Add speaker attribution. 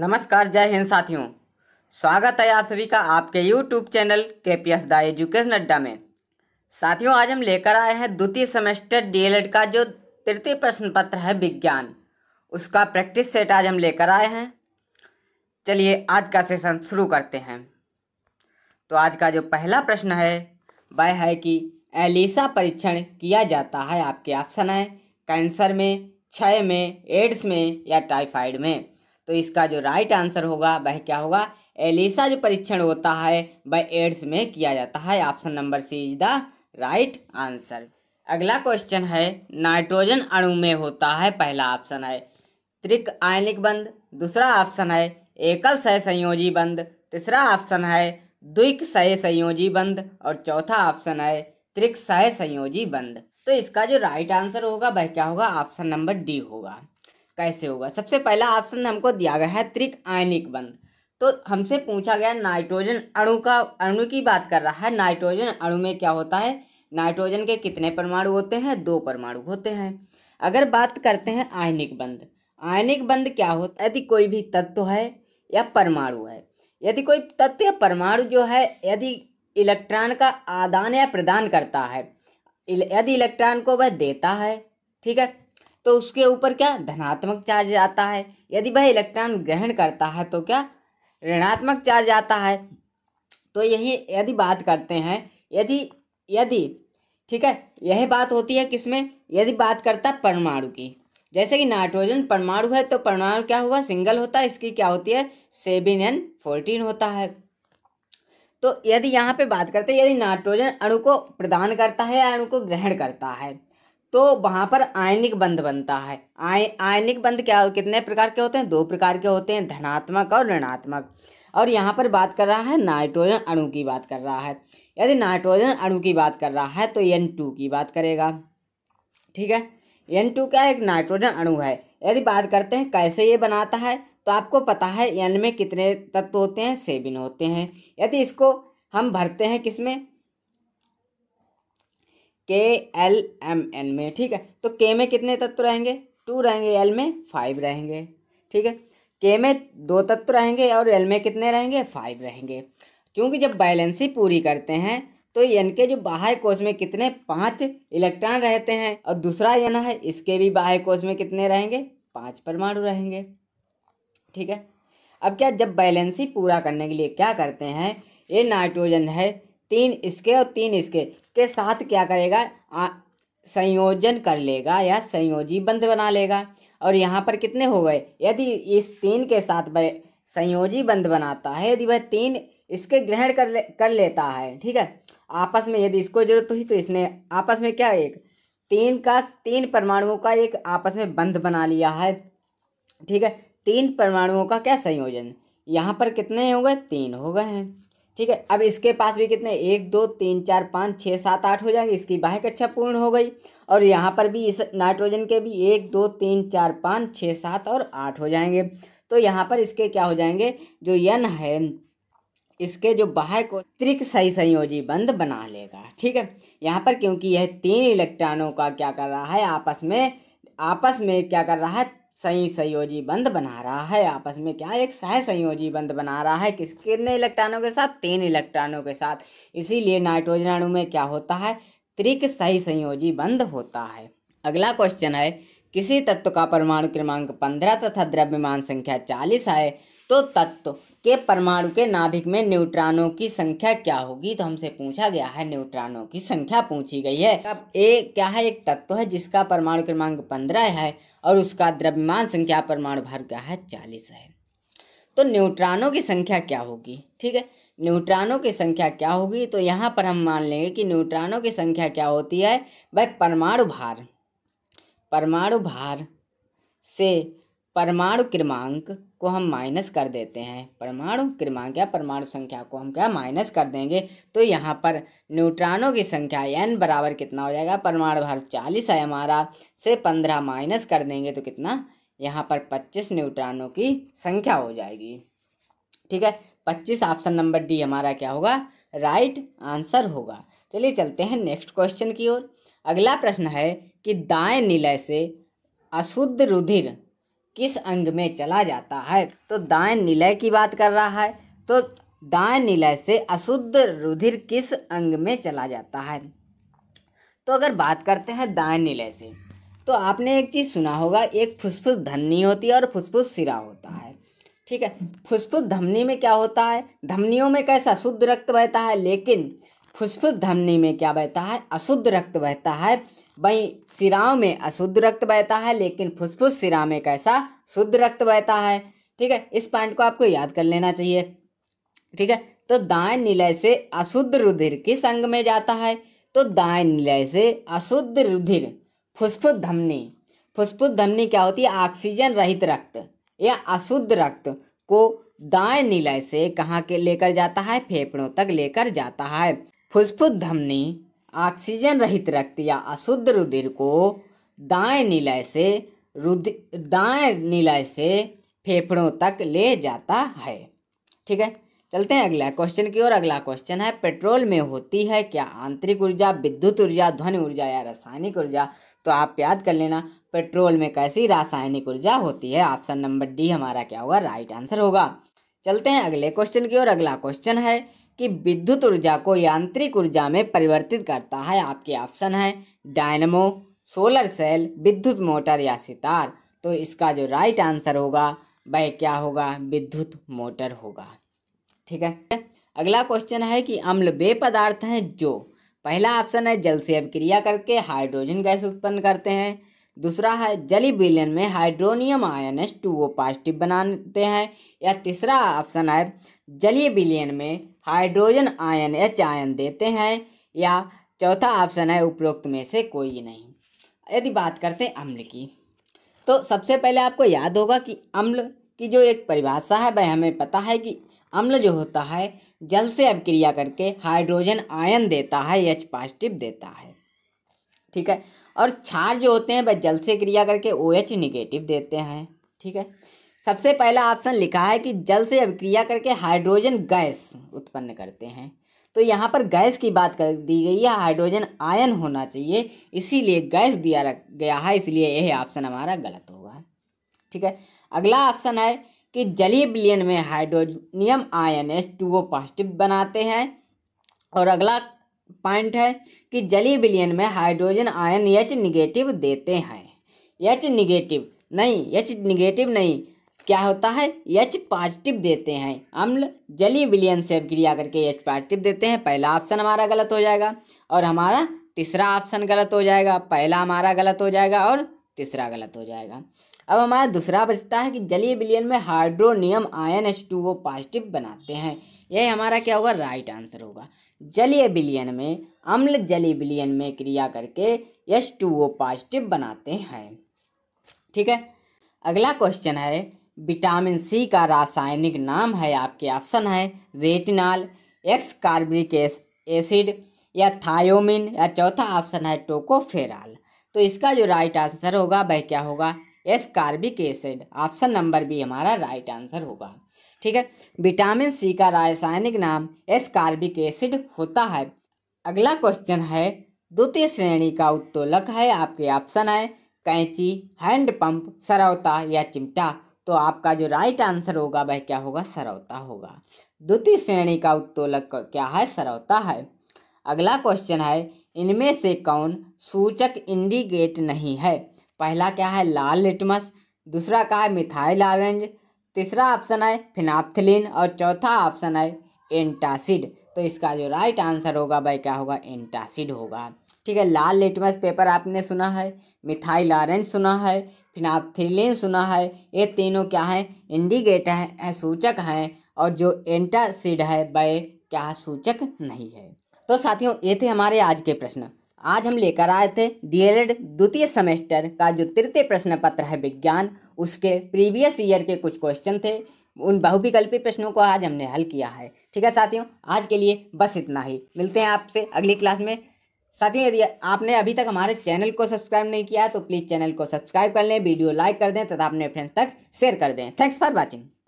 Speaker 1: नमस्कार जय हिंद साथियों स्वागत है आप सभी का आपके यूट्यूब चैनल के पी एस द एजुकेशन अड्डा में साथियों आज हम लेकर आए हैं द्वितीय सेमेस्टर डीएलएड का जो तृतीय प्रश्न पत्र है विज्ञान उसका प्रैक्टिस सेट आज हम लेकर आए हैं चलिए आज का सेशन शुरू करते हैं तो आज का जो पहला प्रश्न है वह है कि एलिसा परीक्षण किया जाता है आपके ऑप्शन है कैंसर में क्षय में एड्स में या टाइफाइड में तो इसका जो राइट आंसर होगा वह क्या होगा एलिसा जो परीक्षण होता है वह एड्स में किया जाता है option number C is the right answer अगला क्वेश्चन है नाइट्रोजन अणु में होता है पहला ऑप्शन है त्रिक आयनिक बंद दूसरा ऑप्शन है एकल सह संयोजी बंद तीसरा ऑप्शन है द्विक सह संयोजी बंद और चौथा ऑप्शन है त्रिक सह संयोजी बंद तो इसका जो राइट आंसर होगा वह क्या होगा ऑप्शन नंबर डी होगा कैसे होगा सबसे पहला ऑप्शन हमको दिया गया है त्रिक आयनिक बंध तो हमसे पूछा गया नाइट्रोजन अणु का अणु की बात कर रहा है नाइट्रोजन अणु में क्या होता है नाइट्रोजन के कितने परमाणु होते हैं दो परमाणु होते हैं अगर बात करते हैं आयनिक बंध आयनिक बंध क्या होता है यदि कोई भी तत्व है या परमाणु है यदि कोई तत्व या परमाणु जो है यदि इलेक्ट्रॉन का आदान या प्रदान करता है यदि इलेक्ट्रॉन को वह देता है ठीक है तो उसके ऊपर क्या धनात्मक चार्ज आता है यदि वह इलेक्ट्रॉन ग्रहण करता है तो क्या ऋणात्मक चार्ज आता है तो यही यदि बात करते हैं यदि यदि ठीक है यह बात होती है किसमें यदि बात करता परमाणु की जैसे कि नाइट्रोजन परमाणु है तो परमाणु क्या होगा सिंगल होता है इसकी क्या होती है सेवन एन फोर्टीन होता है तो यदि यहाँ पे बात करते हैं यदि नाइट्रोजन अणु को प्रदान करता है या अणु को ग्रहण करता है तो वहाँ पर आयनिक बंध बनता है आय आयनिक बंध क्या कितने प्रकार के होते हैं दो प्रकार के होते हैं धनात्मक और ऋणात्मक और यहाँ पर बात कर रहा है नाइट्रोजन अणु की बात कर रहा है यदि नाइट्रोजन अणु की बात कर रहा है तो एन टू की बात करेगा ठीक है एन टू क्या एक नाइट्रोजन अणु है यदि बात करते हैं कैसे ये बनाता है तो आपको पता है एन में कितने तत्व होते हैं सेविन होते हैं यदि इसको हम भरते हैं किसमें के एल एम एन में ठीक है तो के में कितने तत्व रहेंगे टू रहेंगे एल में फाइव रहेंगे ठीक है के में दो तत्व रहेंगे और एल में कितने रहेंगे फाइव रहेंगे क्योंकि जब बैलेंसी पूरी करते हैं तो एन के जो बाह्य कोष में कितने पांच इलेक्ट्रॉन रहते हैं और दूसरा एन है इसके भी बाह्य कोष में कितने रहेंगे पांच परमाणु रहेंगे ठीक है अब क्या जब बैलेंसी पूरा करने के लिए क्या करते हैं ये नाइट्रोजन है तीन इसके और तीन इसके के साथ क्या करेगा आ, संयोजन कर लेगा या संयोजी बंध बना लेगा और यहाँ पर कितने हो गए यदि इस तीन के साथ वह संयोजी बंध बनाता है यदि वह तीन इसके ग्रहण कर ले कर लेता है ठीक है आपस में यदि इसको जरूरत हुई तो इसने आपस में क्या एक तीन का तीन परमाणुओं का एक आपस में बंध बना लिया है ठीक है तीन परमाणुओं का क्या संयोजन यहाँ पर कितने हो गए तीन हो गए हैं ठीक है अब इसके पास भी कितने एक दो तीन चार पाँच छः सात आठ हो जाएंगे इसकी बाह्य कक्षा पूर्ण हो गई और यहाँ पर भी इस नाइट्रोजन के भी एक दो तीन चार पाँच छः सात और आठ हो जाएंगे तो यहाँ पर इसके क्या हो जाएंगे जो यन है इसके जो बाह्य को त्रिक सही संयोजी बंद बना लेगा ठीक है यहाँ पर क्योंकि यह तीन इलेक्ट्रॉनों का क्या कर रहा है आपस में आपस में क्या कर रहा है सही संयोजी बंध बना रहा है आपस में क्या एक सह संयोजी बंध बना रहा है किस कितने इलेक्ट्रॉनों के साथ तीन इलेक्ट्रॉनों के साथ इसीलिए नाइट्रोजन अणु में क्या होता है त्रिक सही संयोजी बंध होता है अगला क्वेश्चन है किसी तत्व का परमाणु क्रमांक पंद्रह तथा द्रव्यमान संख्या चालीस है तो तत्व के परमाणु के नाभिक में न्यूट्रॉनों की संख्या क्या होगी तो हमसे पूछा गया है न्यूट्रॉनों की संख्या पूछी गई है अब ए क्या है एक तत्व है जिसका परमाणु क्रमांक पंद्रह है और उसका द्रव्यमान संख्या परमाणु भार क्या है चालीस है तो न्यूट्रॉनों की संख्या क्या होगी ठीक है न्यूट्रॉनों की संख्या क्या होगी तो यहाँ पर हम मान लेंगे कि न्यूट्रॉनों की संख्या क्या होती है भाई परमाणु भार परमाणु भार से परमाणु क्रमांक को हम माइनस कर देते हैं परमाणु क्रमांक या परमाणु संख्या को हम क्या माइनस कर देंगे तो यहाँ पर न्यूट्रॉनों की संख्या एन बराबर कितना हो जाएगा परमाणु भार चालीस है हमारा से पंद्रह माइनस कर देंगे तो कितना यहाँ पर पच्चीस न्यूट्रॉनों की संख्या हो जाएगी ठीक है पच्चीस ऑप्शन नंबर डी हमारा क्या होगा राइट आंसर होगा चलिए चलते हैं नेक्स्ट क्वेश्चन की ओर अगला प्रश्न है कि दाएं निलय से अशुद्ध रुधिर किस अंग में चला जाता है तो दाएं निलय की बात कर रहा है तो दाएं निलय से अशुद्ध रुधिर किस अंग में चला जाता है तो अगर बात करते हैं दाएं निलय से तो आपने एक चीज़ सुना होगा एक फुसफुस धमनी होती है और फुसफुस सिरा होता है ठीक है फुसफुस धमनी में क्या होता है धमनियों में कैसा शुद्ध रक्त बहता है लेकिन फुसफुस धमनी में क्या बहता है अशुद्ध रक्त बहता है वहीं सिराओं में अशुद्ध रक्त बहता है लेकिन फुसफुस सिरा में कैसा शुद्ध रक्त बहता है ठीक है इस पॉइंट को आपको याद कर लेना चाहिए ठीक है तो दाएं निलय से अशुद्ध रुधिर किस संग में जाता है तो दाएं निलय से अशुद्ध रुधिर फुसफुस धमनी फुसफुस धमनी क्या होती है ऑक्सीजन रहित रक्त या अशुद्ध रक्त को दाएं निलय से कहाँ के लेकर जाता है फेफड़ों तक लेकर जाता है फुसफुस धमनी ऑक्सीजन रहित रक्त या अशुद्ध रुधिर को दाएं नीलाय से रुधिर दाएं नीलाय से फेफड़ों तक ले जाता है ठीक है चलते हैं अगला क्वेश्चन की ओर अगला क्वेश्चन है पेट्रोल में होती है क्या आंतरिक ऊर्जा विद्युत ऊर्जा ध्वनि ऊर्जा या रासायनिक ऊर्जा तो आप याद कर लेना पेट्रोल में कैसी रासायनिक ऊर्जा होती है ऑप्शन नंबर डी हमारा क्या होगा राइट आंसर होगा चलते हैं अगले क्वेश्चन की ओर अगला क्वेश्चन है कि विद्युत ऊर्जा को यांत्रिक ऊर्जा में परिवर्तित करता है आपके ऑप्शन है डायनमो सोलर सेल विद्युत मोटर या सितार तो इसका जो राइट आंसर होगा वह क्या होगा विद्युत मोटर होगा ठीक है अगला क्वेश्चन है कि अम्ल वे पदार्थ हैं जो पहला ऑप्शन है जल से अभिक्रिया करके हाइड्रोजन गैस उत्पन्न करते हैं दूसरा है जली विलयन में hydronium ion S two O positive बनाते हैं या तीसरा ऑप्शन है जली विलयन में हाइड्रोजन आयन एच आयन देते हैं या चौथा ऑप्शन है उपरोक्त में से कोई नहीं यदि बात करते हैं अम्ल की तो सबसे पहले आपको याद होगा कि अम्ल की जो एक परिभाषा है वह हमें पता है कि अम्ल जो होता है जल से अभिक्रिया करके हाइड्रोजन आयन देता है एच पॉजिटिव देता है ठीक है और क्षार जो होते हैं वह जल से क्रिया करके ओ एच निगेटिव देते हैं ठीक है सबसे पहला ऑप्शन लिखा है कि जल से अभिक्रिया करके हाइड्रोजन गैस उत्पन्न करते हैं तो यहाँ पर गैस की बात कर दी गई है हाइड्रोजन आयन होना चाहिए इसीलिए गैस दिया गया है इसलिए यह ऑप्शन हमारा गलत होगा ठीक है अगला ऑप्शन है कि जलीय बिलियन में hydronium ion S two O positive बनाते हैं और अगला पॉइंट है कि जली बिलियन में हाइड्रोजन आयन एच निगेटिव देते हैं एच निगेटिव नहीं एच निगेटिव नहीं क्या होता है एच पॉजिटिव देते हैं अम्ल जली बिलियन से अभिक्रिया करके एच पॉजिटिव देते हैं पहला ऑप्शन हमारा गलत हो जाएगा और हमारा तीसरा ऑप्शन गलत हो जाएगा पहला हमारा गलत हो जाएगा और तीसरा गलत हो जाएगा अब हमारा दूसरा बचता है कि जलीय बिलियन में हाइड्रोनियम आयन एच टू वो पॉजिटिव बनाते हैं यह हमारा क्या होगा राइट आंसर होगा जलीय विलियन में अम्ल जलीय विलियन में क्रिया करके एस टू ओ पॉजिटिव बनाते हैं ठीक है अगला क्वेश्चन है विटामिन सी का रासायनिक नाम है आपके ऑप्शन है रेटिनॉल एक्स कार्बनिक एसिड या थायोमिन या चौथा ऑप्शन है टोकोफेराल तो इसका जो राइट आंसर होगा वह क्या होगा ascorbic acid option number B हमारा राइट आंसर होगा ठीक है विटामिन सी का रासायनिक नाम एस कार्बिक एसिड होता है अगला क्वेश्चन है द्वितीय श्रेणी का उत्तोलक है आपके ऑप्शन है कैंची हैंड पंप सरौता या चिमटा तो आपका जो राइट आंसर होगा वह क्या होगा सरौता होगा द्वितीय श्रेणी का उत्तोलक क्या है सरौता है अगला क्वेश्चन है इनमें से कौन सूचक इंडिकेट नहीं है पहला क्या है लाल लिटमस दूसरा का है मिथाइल ऑरेंज तीसरा ऑप्शन है फिनाप्थिलीन और चौथा ऑप्शन है एंटासिड तो इसका जो राइट आंसर होगा भाई क्या होगा एंटासिड होगा ठीक है लाल लिटमस पेपर आपने सुना है मिथाइल ऑरेंज सुना है फिनाप्थिलीन सुना है ये तीनों क्या है इंडिकेटर है सूचक हैं और जो एंटासिड है वह क्या सूचक नहीं है तो साथियों ये थे हमारे आज के प्रश्न आज हम लेकर आए थे डीएलएड द्वितीय सेमेस्टर का जो तृतीय प्रश्न पत्र है विज्ञान उसके प्रीवियस ईयर के कुछ क्वेश्चन थे उन बहुविकल्पी प्रश्नों को आज हमने हल किया है ठीक है साथियों आज के लिए बस इतना ही मिलते हैं आपसे अगली क्लास में साथियों यदि आपने अभी तक हमारे चैनल को सब्सक्राइब नहीं किया तो प्लीज़ चैनल को सब्सक्राइब कर लें वीडियो लाइक कर दें तथा अपने फ्रेंड्स तक शेयर कर दें थैंक्स फॉर वॉचिंग